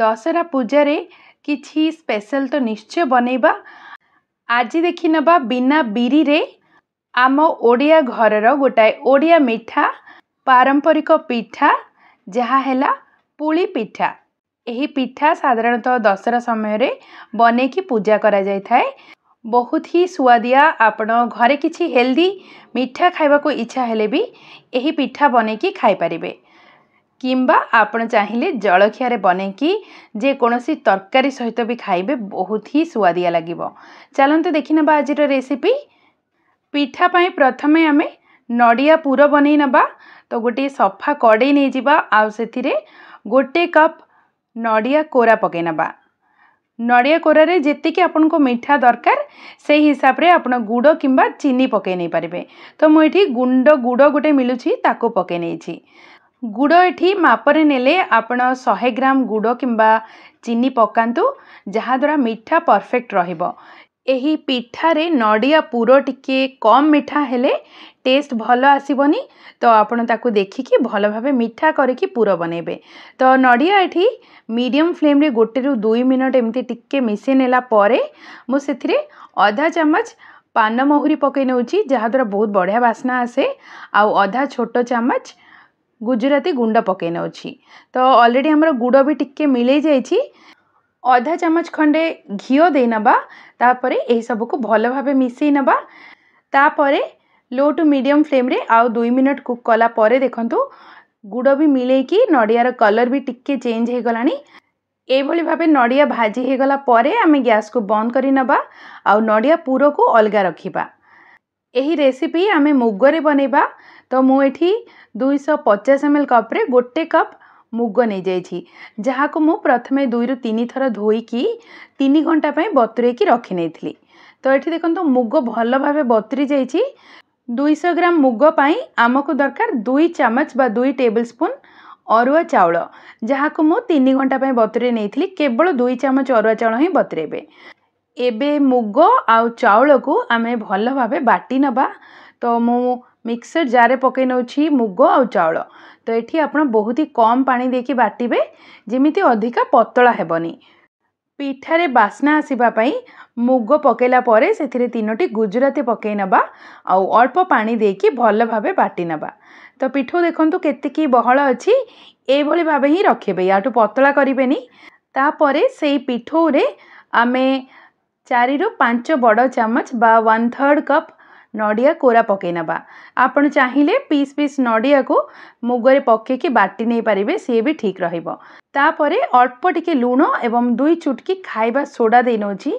ଦଶହରା ପୂଜାରେ କିଛି ସ୍ପେଶାଲ୍ ତ ନିଶ୍ଚୟ ବନେଇବା ଆଜି ଦେଖି ନେବା ବିନା ବିରିରେ ଆମ ଓଡ଼ିଆ ଘରର ଗୋଟାଏ ଓଡ଼ିଆ ମିଠା ପାରମ୍ପରିକ ପିଠା ଯାହା ହେଲା ପୁଳି ପିଠା ଏହି ପିଠା ସାଧାରଣତଃ ଦଶହରା ସମୟରେ ବନେଇକି ପୂଜା କରାଯାଇଥାଏ ବହୁତ ହି ସୁଆଦିଆ ଆପଣ ଘରେ କିଛି ହେଲ୍ଦି ମିଠା ଖାଇବାକୁ ଇଚ୍ଛା ହେଲେ ବି ଏହି ପିଠା ବନେଇକି ଖାଇପାରିବେ କିମ୍ବା ଆପଣ ଚାହିଁଲେ ଜଳଖିଆରେ ବନେଇକି ଯେକୌଣସି ତରକାରୀ ସହିତ ବି ଖାଇବେ ବହୁତ ହିଁ ସୁଆଦିଆ ଲାଗିବ ଚାଲନ୍ତୁ ଦେଖିନେବା ଆଜିର ରେସିପି ପିଠା ପାଇଁ ପ୍ରଥମେ ଆମେ ନଡ଼ିଆ ପୁର ବନେଇ ନେବା ତ ଗୋଟିଏ ସଫା କଡ଼େଇ ନେଇଯିବା ଆଉ ସେଥିରେ ଗୋଟେ କପ୍ ନଡ଼ିଆ କୋରା ପକାଇ ନେବା ନଡ଼ିଆ କୋରାରେ ଯେତିକି ଆପଣଙ୍କୁ ମିଠା ଦରକାର ସେଇ ହିସାବରେ ଆପଣ ଗୁଡ଼ କିମ୍ବା ଚିନି ପକାଇ ନେଇପାରିବେ ତ ମୁଁ ଏଠି ଗୁଣ୍ଡ ଗୁଡ଼ ଗୋଟେ ମିଳୁଛି ତାକୁ ପକାଇ ନେଇଛି गुड़ ये मापरे ने आपण शहे ग्राम गुड़ कि चीनी पकातु जहाद्वारा मीठा परफेक्ट रही पिठारे नड़िया पुर टे कम मीठा हेले टेस्ट भल आसबनी तो आपड़ देखिकी भल भाव मीठा करके करूर बन तो नड़िया ये मीडियम फ्लेम रे गोटे रू दुई मिनट एमती टिके मिसे मुझे अधा चमच पान महुरी पकई नौ जहाद्वारा बहुत बढ़िया बास्ना आसे आधा छोट चमच ଗୁଜୁରାତି ଗୁଣ୍ଡ ପକାଇ ନେଉଛି ତ ଅଲରେଡ଼ି ଆମର ଗୁଡ଼ ବି ଟିକେ ମିଳେଇ ଯାଇଛି ଅଧା ଚାମଚ ଖଣ୍ଡେ ଘିଅ ଦେଇନେବା ତାପରେ ଏହିସବୁକୁ ଭଲ ଭାବେ ମିଶାଇ ନେବା ତାପରେ ଲୋ ଟୁ ମିଡ଼ିୟମ୍ ଫ୍ଲେମ୍ରେ ଆଉ ଦୁଇ ମିନିଟ୍ କୁକ୍ କଲା ପରେ ଦେଖନ୍ତୁ ଗୁଡ଼ ବି ମିଳେଇକି ନଡ଼ିଆର କଲର୍ ବି ଟିକେ ଚେଞ୍ଜ ହୋଇଗଲାଣି ଏଇଭଳି ଭାବେ ନଡ଼ିଆ ଭାଜି ହୋଇଗଲା ପରେ ଆମେ ଗ୍ୟାସ୍କୁ ବନ୍ଦ କରିନେବା ଆଉ ନଡ଼ିଆ ପୁରକୁ ଅଲଗା ରଖିବା ଏହି ରେସିପି ଆମେ ମୁଗରେ ବନେଇବା ତ ମୁଁ ଏଠି ଦୁଇଶହ ପଚାଶ ଏମ୍ ଏଲ୍ କପ୍ରେ ଗୋଟେ କପ୍ ମୁଗ ନେଇଯାଇଛି ଯାହାକୁ ମୁଁ ପ୍ରଥମେ ଦୁଇରୁ ତିନି ଥର ଧୋଇକି ତିନି ଘଣ୍ଟା ପାଇଁ ବତୁରେଇକି ରଖିନେଇଥିଲି ତ ଏଠି ଦେଖନ୍ତୁ ମୁଗ ଭଲ ଭାବେ ବତୁରି ଯାଇଛି ଦୁଇଶହ ଗ୍ରାମ ମୁଗ ପାଇଁ ଆମକୁ ଦରକାର ଦୁଇ ଚାମଚ ବା ଦୁଇ ଟେବୁଲ୍ ସ୍ପୁନ୍ ଅରୁଆ ଚାଉଳ ଯାହାକୁ ମୁଁ ତିନି ଘଣ୍ଟା ପାଇଁ ବତୁରେଇ ନେଇଥିଲି କେବଳ ଦୁଇ ଚାମଚ ଅରୁଆ ଚାଉଳ ହିଁ ବତୁରେଇବେ ଏବେ ମୁଗ ଆଉ ଚାଉଳକୁ ଆମେ ଭଲ ଭାବେ ବାଟି ନେବା ତ ମୁଁ ମିକ୍ସର୍ ଜାର୍ରେ ପକାଇ ନେଉଛି ମୁଗ ଆଉ ଚାଉଳ ତ ଏଠି ଆପଣ ବହୁତ ହି କମ୍ ପାଣି ଦେଇକି ବାଟିବେ ଯେମିତି ଅଧିକା ପତଳା ହେବନି ପିଠାରେ ବାସ୍ନା ଆସିବା ପାଇଁ ମୁଗ ପକାଇଲା ପରେ ସେଥିରେ ତିନୋଟି ଗୁଜୁରାତି ପକାଇ ନେବା ଆଉ ଅଳ୍ପ ପାଣି ଦେଇକି ଭଲ ଭାବେ ବାଟି ନେବା ତ ପିଠଉ ଦେଖନ୍ତୁ କେତିକି ବହଳ ଅଛି ଏଇଭଳି ଭାବେ ହିଁ ରଖିବେ ୟାଠୁ ପତଳା କରିବେନି ତାପରେ ସେଇ ପିଠଉରେ ଆମେ ଚାରିରୁ ପାଞ୍ଚ ବଡ଼ ଚାମଚ ବା ୱାନ୍ ଥର୍ଡ଼ କପ୍ ନଡ଼ିଆ କୋରା ପକାଇ ନେବା ଆପଣ ଚାହିଁଲେ ପିସ୍ ପିସ୍ ନଡ଼ିଆକୁ ମୁଗରେ ପକେଇକି ବାଟି ନେଇପାରିବେ ସିଏ ବି ଠିକ୍ ରହିବ ତାପରେ ଅଳ୍ପ ଟିକେ ଲୁଣ ଏବଂ ଦୁଇ ଚୁଟକି ଖାଇବା ସୋଡ଼ା ଦେଇ ନେଉଛି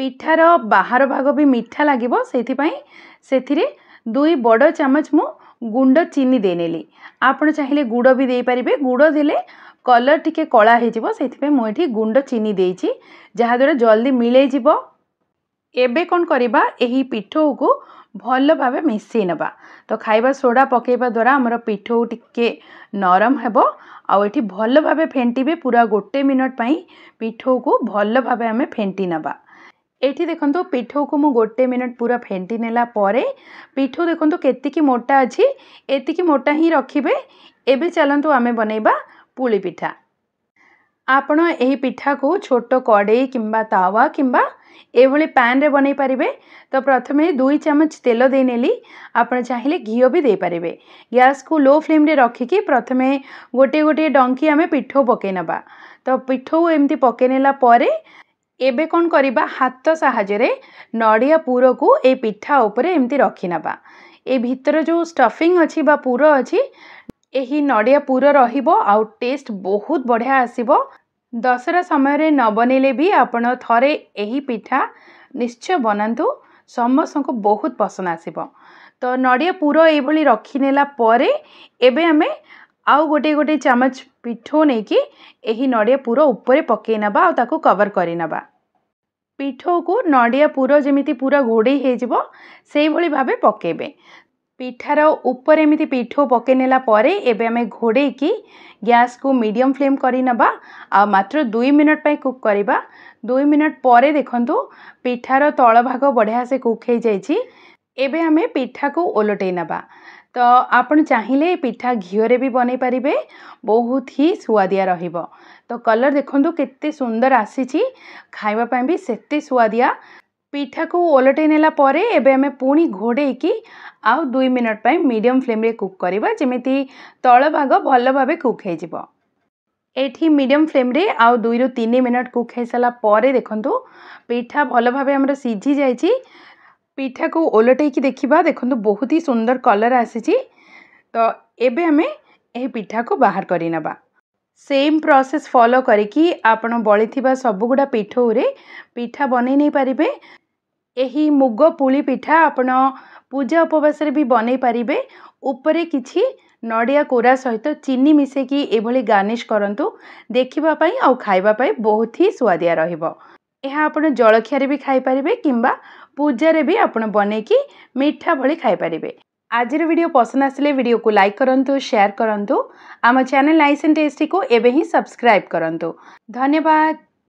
ପିଠାର ବାହାର ଭାଗ ବି ମିଠା ଲାଗିବ ସେଥିପାଇଁ ସେଥିରେ ଦୁଇ ବଡ଼ ଚାମଚ ମୁଁ ଗୁଣ୍ଡ ଚିନି ଦେଇନେଲି ଆପଣ ଚାହିଁଲେ ଗୁଡ଼ ବି ଦେଇପାରିବେ ଗୁଡ଼ ଦେଲେ କଲର୍ ଟିକେ କଳା ହେଇଯିବ ସେଇଥିପାଇଁ ମୁଁ ଏଠି ଗୁଣ୍ଡ ଚିନି ଦେଇଛି ଯାହାଦ୍ୱାରା ଜଲ୍ଦି ମିଳେଇଯିବ ଏବେ କ'ଣ କରିବା ଏହି ପିଠଉକୁ ଭଲ ଭାବେ ମିଶାଇ ନେବା ତ ଖାଇବା ସୋଡ଼ା ପକାଇବା ଦ୍ୱାରା ଆମର ପିଠଉ ଟିକେ ନରମ ହେବ ଆଉ ଏଠି ଭଲ ଭାବେ ଫେଣ୍ଟିବେ ପୁରା ଗୋଟେ ମିନିଟ୍ ପାଇଁ ପିଠଉକୁ ଭଲ ଭାବେ ଆମେ ଫେଣ୍ଟି ନେବା ଏଠି ଦେଖନ୍ତୁ ପିଠଉକୁ ମୁଁ ଗୋଟେ ମିନିଟ୍ ପୁରା ଫେଣ୍ଟି ନେଲା ପରେ ପିଠଉ ଦେଖନ୍ତୁ କେତିକି ମୋଟା ଅଛି ଏତିକି ମୋଟା ହିଁ ରଖିବେ ଏବେ ଚାଲନ୍ତୁ ଆମେ ବନେଇବା पुली पिठा आपण यह पिठा को छोट कड़े कि तावा कि यही पैन रे बनई पारे तो प्रथम दुई चमच तेल देने नी आपले घी भी दे पारे गैस को लो फ्लेम रे रखिक प्रथम गोटे गोटे डंकी आम पिठौ पकईने तो पिठ एमती पकईने एबे कौन कर हाथ साहजरे नड़िया पूर को ये पिठा उपरे एमती रखिने ये भितर जो स्टफिंग अच्छी पूर अच्छी ଏହି ନଡ଼ିଆ ପୁର ରହିବ ଆଉ ଟେଷ୍ଟ ବହୁତ ବଢ଼ିଆ ଆସିବ ଦଶହରା ସମୟରେ ନ ବନେଇଲେ ବି ଆପଣ ଥରେ ଏହି ପିଠା ନିଶ୍ଚୟ ବନାନ୍ତୁ ସମସ୍ତଙ୍କୁ ବହୁତ ପସନ୍ଦ ଆସିବ ତ ନଡ଼ିଆ ପୁର ଏଇଭଳି ରଖିନେଲା ପରେ ଏବେ ଆମେ ଆଉ ଗୋଟିଏ ଗୋଟିଏ ଚାମଚ ପିଠଉ ନେଇକି ଏହି ନଡ଼ିଆ ପୁର ଉପରେ ପକାଇ ନେବା ଆଉ ତାକୁ କଭର କରିନେବା ପିଠଉକୁ ନଡ଼ିଆ ପୁର ଯେମିତି ପୁରା ଘୋଡ଼େଇ ହେଇଯିବ ସେଇଭଳି ଭାବେ ପକାଇବେ ପିଠାର ଉପରେ ଏମିତି ପିଠଉ ପକାଇ ନେଲା ପରେ ଏବେ ଆମେ ଘୋଡ଼େଇକି ଗ୍ୟାସ୍କୁ ମିଡ଼ିୟମ୍ ଫ୍ଲେମ୍ କରିନେବା ଆଉ ମାତ୍ର ଦୁଇ ମିନିଟ୍ ପାଇଁ କୁକ୍ କରିବା ଦୁଇ ମିନିଟ୍ ପରେ ଦେଖନ୍ତୁ ପିଠାର ତଳ ଭାଗ ବଢ଼ିଆସେ କୁକ୍ ହେଇଯାଇଛି ଏବେ ଆମେ ପିଠାକୁ ଓଲଟେଇ ନେବା ତ ଆପଣ ଚାହିଁଲେ ପିଠା ଘିଅରେ ବି ବନେଇ ପାରିବେ ବହୁତ ହି ସୁଆଦିଆ ରହିବ ତ କଲର୍ ଦେଖନ୍ତୁ କେତେ ସୁନ୍ଦର ଆସିଛି ଖାଇବା ପାଇଁ ବି ସେତେ ସୁଆଦିଆ ପିଠାକୁ ଓଲଟେଇ ନେଲା ପରେ ଏବେ ଆମେ ପୁଣି ଘୋଡ଼େଇକି ଆଉ ଦୁଇ ମିନିଟ୍ ପାଇଁ ମିଡ଼ିୟମ୍ ଫ୍ଲେମ୍ରେ କୁକ୍ କରିବା ଯେମିତି ତଳ ଭାଗ ଭଲ ଭାବେ କୁକ୍ ହେଇଯିବ ଏଠି ମିଡ଼ିୟମ୍ ଫ୍ଲେମ୍ରେ ଆଉ ଦୁଇରୁ ତିନି ମିନିଟ୍ କୁକ୍ ହେଇସାରିଲା ପରେ ଦେଖନ୍ତୁ ପିଠା ଭଲ ଭାବେ ଆମର ସିଝି ଯାଇଛି ପିଠାକୁ ଓଲଟେଇକି ଦେଖିବା ଦେଖନ୍ତୁ ବହୁତ ହି ସୁନ୍ଦର କଲର୍ ଆସିଛି ତ ଏବେ ଆମେ ଏହି ପିଠାକୁ ବାହାର କରିନେବା ସେମ୍ ପ୍ରସେସ୍ ଫଲୋ କରିକି ଆପଣ ବଳିଥିବା ସବୁଗୁଡ଼ା ପିଠଉରେ ପିଠା ବନେଇ ନେଇପାରିବେ ଏହି ମୁଗ ପୁଳି ପିଠା ଆପଣ ପୂଜା ଉପବାସରେ ବି ବନେଇ ପାରିବେ ଉପରେ କିଛି ନଡ଼ିଆ କୋରା ସହିତ ଚିନି ମିଶେଇକି ଏଭଳି ଗାର୍ନିଶ କରନ୍ତୁ ଦେଖିବା ପାଇଁ ଆଉ ଖାଇବା ପାଇଁ ବହୁତ ହିଁ ସୁଆଦିଆ ରହିବ ଏହା ଆପଣ ଜଳଖିଆରେ ବି ଖାଇପାରିବେ କିମ୍ବା ପୂଜାରେ ବି ଆପଣ ବନେଇକି ମିଠା ଭଳି ଖାଇପାରିବେ ଆଜିର ଭିଡ଼ିଓ ପସନ୍ଦ ଆସିଲେ ଭିଡ଼ିଓକୁ ଲାଇକ୍ କରନ୍ତୁ ସେୟାର କରନ୍ତୁ ଆମ ଚ୍ୟାନେଲ୍ ନାଇସ୍ ଆଣ୍ଡ ଟେଷ୍ଟିକୁ ଏବେ ହିଁ ସବସ୍କ୍ରାଇବ୍ କରନ୍ତୁ ଧନ୍ୟବାଦ